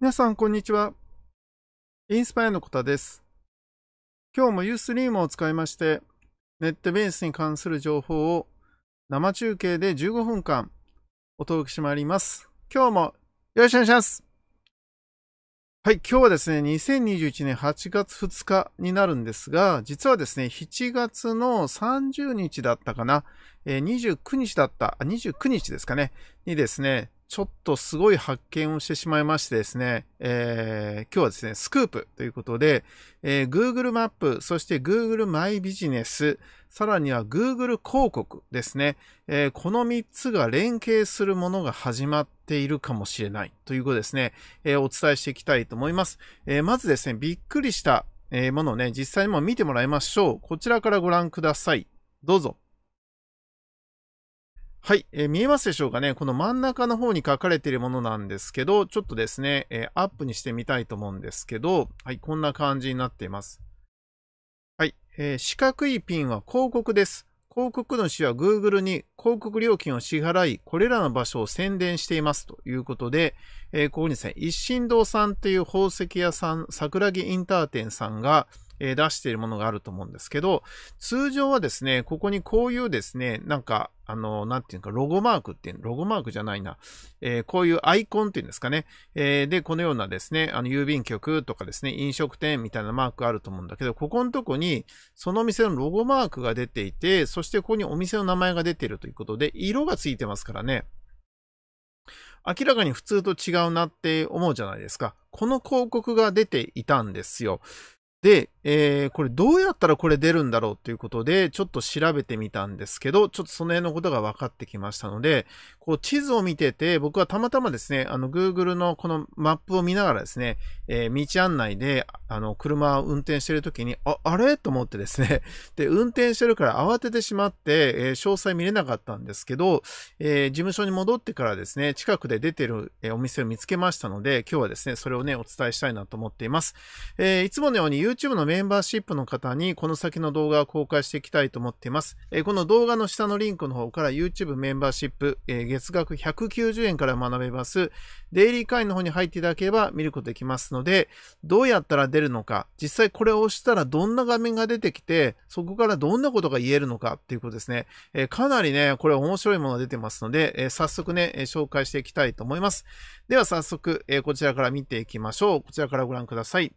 皆さん、こんにちは。インスパイアのこたです。今日もユースリームを使いまして、ネットベースに関する情報を生中継で15分間お届けしてまいります。今日もよろしくお願いします。はい、今日はですね、2021年8月2日になるんですが、実はですね、7月の30日だったかな、え29日だった、29日ですかね、にですね、ちょっとすごい発見をしてしまいましてですね、えー、今日はですね、スクープということで、えー、Google マップ、そして Google マイビジネス、さらには Google 広告ですね、えー、この3つが連携するものが始まっているかもしれないということですね、えお伝えしていきたいと思います。えまずですね、びっくりしたものをね、実際にも見てもらいましょう。こちらからご覧ください。どうぞ。はい、えー、見えますでしょうかね。この真ん中の方に書かれているものなんですけど、ちょっとですね、えー、アップにしてみたいと思うんですけど、はい、こんな感じになっています。はい、えー、四角いピンは広告です。広告主は Google に広告料金を支払い、これらの場所を宣伝していますということで、えー、ここにですね、一心堂さんっていう宝石屋さん、桜木インター店さんが、え出しているものがあると思うんですけど、通常はですね、ここにこういうですね、なんか、あの、なんていうか、ロゴマークっていう、ロゴマークじゃないな、えー、こういうアイコンっていうんですかね、えー、で、このようなですね、あの、郵便局とかですね、飲食店みたいなマークあると思うんだけど、ここのとこに、その店のロゴマークが出ていて、そしてここにお店の名前が出てるということで、色がついてますからね、明らかに普通と違うなって思うじゃないですか。この広告が出ていたんですよ。で、えー、これどうやったらこれ出るんだろうということで、ちょっと調べてみたんですけど、ちょっとその辺のことが分かってきましたので、こう地図を見てて、僕はたまたまですね、あの Google のこのマップを見ながらですね、えー、道案内で、あの、車を運転してる時に、あ、あれと思ってですね。で、運転してるから慌ててしまって、えー、詳細見れなかったんですけど、えー、事務所に戻ってからですね、近くで出てる、えー、お店を見つけましたので、今日はですね、それをね、お伝えしたいなと思っています。えいつものように YouTube のメンバーシップの方に、この先の動画を公開していきたいと思っています。えこの動画の下のリンクの方から YouTube メンバーシップ、え月額190円から学べます、デイリー会員の方に入っていただければ見ることできますので、どうやったらデ出るのか、実際これを押したらどんな画面が出てきて、そこからどんなことが言えるのかっていうことですね。えー、かなりね、これ面白いものが出てますので、えー、早速ね、え紹介していきたいと思います。では早速、えこちらから見ていきましょう。こちらからご覧ください。